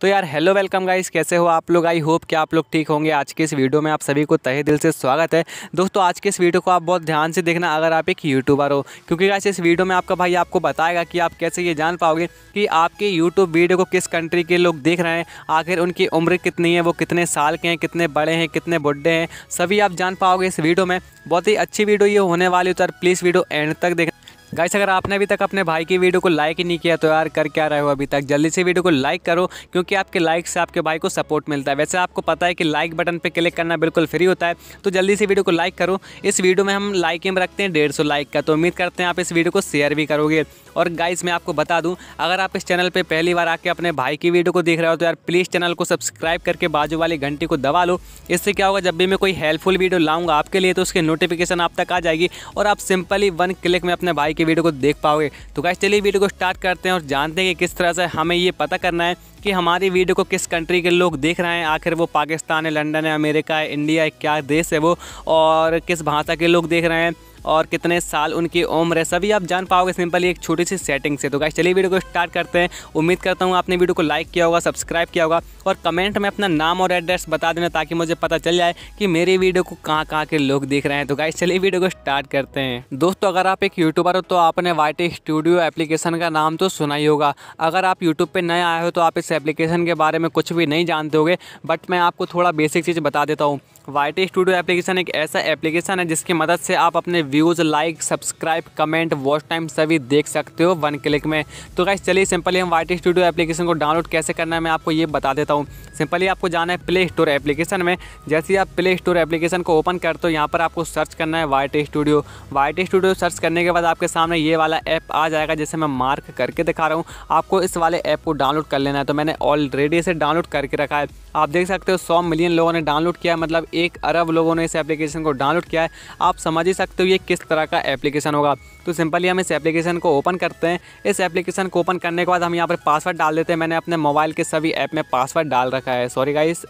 तो यार hello welcome guys कैसे हो आप लोग आई होप कि आप लोग ठीक होंगे आज के इस वीडियो में आप सभी को तहे दिल से स्वागत है दोस्तों आज के इस वीडियो को आप बहुत ध्यान से देखना अगर आप एक यूट्यूबर हो क्योंकि गाइस इस वीडियो में आपका भाई आपको बताएगा कि आप कैसे ये जान पाओगे कि आपके यूट्यूब वीडियो को किस कंट्री के लोग देख रहे हैं आखिर उनकी उम्र कितनी है वो कितने साल के हैं कितने बड़े हैं कितने बुढ़े हैं सभी आप जान पाओगे इस वीडियो में बहुत ही अच्छी वीडियो ये होने वाली हो तो प्लीज़ वीडियो एंड तक देखना गाइस अगर आपने अभी तक अपने भाई की वीडियो को लाइक ही नहीं किया तो यार कर क्या रहे हो अभी तक जल्दी से वीडियो को लाइक करो क्योंकि आपके लाइक से आपके भाई को सपोर्ट मिलता है वैसे आपको पता है कि लाइक बटन पे क्लिक करना बिल्कुल फ्री होता है तो जल्दी से वीडियो को लाइक करो इस वीडियो में हम लाइक एम रखते हैं डेढ़ लाइक का तो उम्मीद करते हैं आप इस वीडियो को शेयर भी करोगे और गाइस मैं आपको बता दूँ अगर आप इस चैनल पर पहली बार आके अपने भाई की वीडियो को देख रहे हो तो यार प्लीज़ चैनल को सब्सक्राइब करके बाजू वाली घंटी को दबा लो इससे क्या होगा जब भी मैं कोई हेल्पफुल वीडियो लाऊंगा आपके लिए तो उसकी नोटिफिकेशन आप तक आ जाएगी और आप सिंपली वन क्लिक में अपने भाई की वीडियो को देख पाओगे तो गाइस चलिए वीडियो को स्टार्ट करते हैं और जानते हैं कि किस तरह से हमें ये पता करना है कि हमारी वीडियो को किस कंट्री के लोग देख रहे हैं आखिर वो पाकिस्तान है लंदन है अमेरिका है इंडिया है क्या देश है वो और किस भाषा के लोग देख रहे हैं और कितने साल उनकी उम्र है सभी आप जान पाओगे सिंपली एक छोटी सी सेटिंग से तो गाइस चलिए वीडियो को स्टार्ट करते हैं उम्मीद करता हूँ आपने वीडियो को लाइक किया होगा सब्सक्राइब किया होगा और कमेंट में अपना नाम और एड्रेस बता देना ताकि मुझे पता चल जाए कि मेरी वीडियो को कहाँ कहाँ के लोग देख रहे हैं तो गाइस चलिए वीडियो को स्टार्ट करते हैं दोस्तों अगर आप एक यूट्यूबर हो तो आपने वाई स्टूडियो एप्लीकेशन का नाम तो सुना ही होगा अगर आप यूट्यूब पर नए आए हो तो आप इस एप्लीकेशन के बारे में कुछ भी नहीं जानते होगे बट मैं आपको थोड़ा बेसिक चीज़ बता देता हूँ वाई स्टूडियो एप्लीकेशन एक ऐसा एप्लीकेशन है जिसकी मदद से आप अपने views like subscribe comment watch time सभी देख सकते हो वन क्लिक में तो गाइस चलिए सिंपली हम वाइट स्टूडियो एप्लीकेशन को डाउनलोड कैसे करना है मैं आपको ये बता देता हूँ सिंपली आपको जाना है प्ले स्टोर एप्लीकेशन में जैसे आप प्ले स्टोर एप्लीकेशन को ओपन करते हो यहाँ पर आपको सर्च करना है white studio white studio search करने के बाद आपके सामने ये वाला ऐप आ जाएगा जैसे मैं मार्क करके दिखा रहा हूँ आपको इस वाले ऐप को डाउनलोड कर लेना है तो मैंने ऑलरेडी इसे डाउनलोड करके रखा है आप देख सकते हो 100 मिलियन लोगों ने डाउनलोड किया है मतलब एक अरब लोगों ने इस एप्लीकेशन को डाउनलोड किया है आप समझ ही सकते हो ये किस तरह का एप्लीकेशन होगा तो सिंपली हम इस एप्लीकेशन को ओपन करते हैं इस एप्लीकेशन को ओपन करने के बाद हम यहाँ पर पासवर्ड डाल देते हैं मैंने अपने मोबाइल के सभी ऐप में पासवर्ड डाल रखा है सॉरी गाइस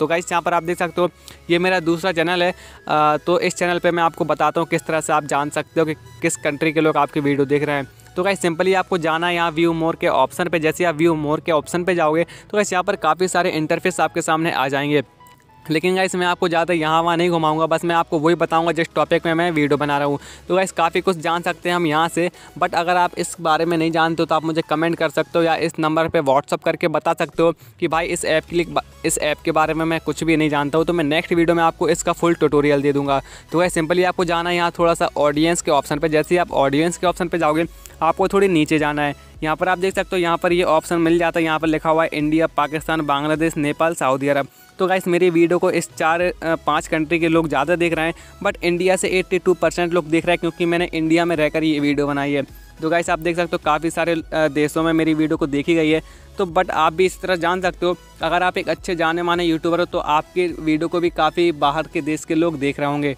तो गाइस यहाँ पर आप देख सकते हो ये मेरा दूसरा चैनल है आ, तो इस चैनल पर मैं आपको बताता हूँ किस तरह से आप जान सकते हो कि किस कंट्री के लोग आपकी वीडियो देख रहे हैं तो गाइस सिंपली आपको जाना है यहाँ व्यू मोर के ऑप्शन पे जैसे आप व्यू मोर के ऑप्शन पे जाओगे तो कैसे यहाँ पर काफ़ी सारे इंटरफेस आपके सामने आ जाएंगे लेकिन गाइस मैं आपको ज़्यादा यहाँ वहाँ नहीं घुमाऊंगा बस मैं आपको वही बताऊंगा जिस टॉपिक में मैं वीडियो बना रहा हूँ तो गाइस काफ़ी कुछ जान सकते हैं हम यहाँ से बट अगर आप इस बारे में नहीं जानते हो तो आप मुझे कमेंट कर सकते हो या इस नंबर पे व्हाट्सअप करके बता सकते हो कि भाई इस ऐप के लिए इस ऐप के बारे में मैं कुछ भी नहीं जानता हूँ तो मैं नेक्स्ट वीडियो में आपको इसका फुल टूटोरियल दे दूँगा तो वह सिंपली आपको जाना है यहाँ थोड़ा सा ऑडियंस के ऑप्शन पर जैसे ही आप ऑडियंस के ऑप्शन पर जाओगे आपको थोड़ी नीचे जाना है यहाँ पर आप देख सकते हो यहाँ पर ये ऑप्शन मिल जाता है यहाँ पर लिखा हुआ है India Pakistan Bangladesh Nepal Saudi Arab तो गाइस मेरी वीडियो को इस चार पांच कंट्री के लोग ज़्यादा देख रहे हैं बट इंडिया से 82 परसेंट लोग देख रहे हैं क्योंकि मैंने इंडिया में रहकर ये वीडियो बनाई है तो गाइस आप देख सकते हो काफ़ी सारे देशों में मेरी वीडियो को देखी गई है तो बट आप भी इस तरह जान सकते हो अगर आप एक अच्छे जाने माने यूट्यूबर हो तो आपके वीडियो को भी काफ़ी बाहर के देश के लोग देख रहे होंगे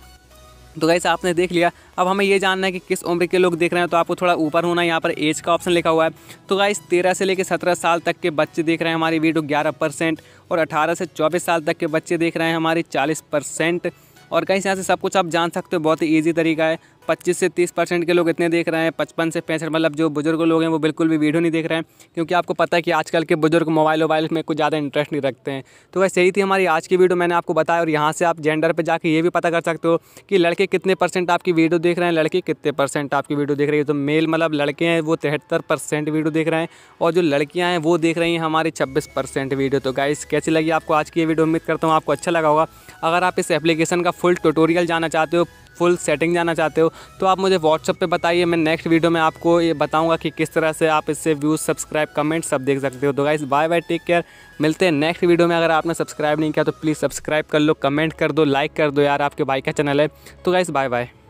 तो गैस आपने देख लिया अब हमें ये जानना है कि किस उम्र के लोग देख रहे हैं तो आपको थोड़ा ऊपर होना यहाँ पर एज का ऑप्शन लिखा हुआ है तो गाइस तेरह से लेकर सत्रह साल तक के बच्चे देख रहे हैं हमारी वीडियो ग्यारह परसेंट और अठारह से चौबीस साल तक के बच्चे देख रहे हैं हमारी चालीस परसेंट और कहीं यहाँ से सब कुछ आप जान सकते हो बहुत ही ईजी तरीका है पच्चीस से तीस परसेंट के लोग इतने देख रहे हैं पचपन से पैंसठ मतलब जो बुज़ुर्ग लोग हैं वो बिल्कुल भी वीडियो नहीं देख रहे हैं क्योंकि आपको पता है कि आजकल के बुज़ुर्ग मोबाइल वोबाइल में कुछ ज़्यादा इंटरेस्ट नहीं रखते हैं तो वैसे यही थी हमारी आज की वीडियो मैंने आपको बताया और यहाँ से आप जेंडर पर जाकर ये भी पता कर सकते हो कि लड़के कितने परसेंट आपकी वीडियो देख रहे हैं लड़की कितने परसेंट आपकी वीडियो देख रही है तो मेल मतलब लड़के हैं वो तिहत्तर परसेंट वीडियो देख रहे हैं और जो लड़कियाँ हैं वो देख रही हैं हमारी छब्बीस परसेंट वीडियो तो गाइस कैसी लगी आपको आज की ये वीडियो उम्मीद करता हूँ आपको अच्छा लगा होगा अगर आप इस एप्लीकेशन का फुल ट्यूटोरियल जाना चाहते हो फुल सेटिंग जाना चाहते हो तो आप मुझे व्हाट्सअप पे बताइए मैं नेक्स्ट वीडियो में आपको ये बताऊंगा कि किस तरह से आप इससे व्यूज़ सब्सक्राइब कमेंट सब देख सकते हो तो guys bye bye take care मिलते हैं नेक्स्ट वीडियो में अगर आपने सब्सक्राइब नहीं किया तो प्लीज़ सब्सक्राइब कर लो कमेंट कर दो लाइक कर दो यार आपके भाई का चैनल है तो गाइज़ बाय बाय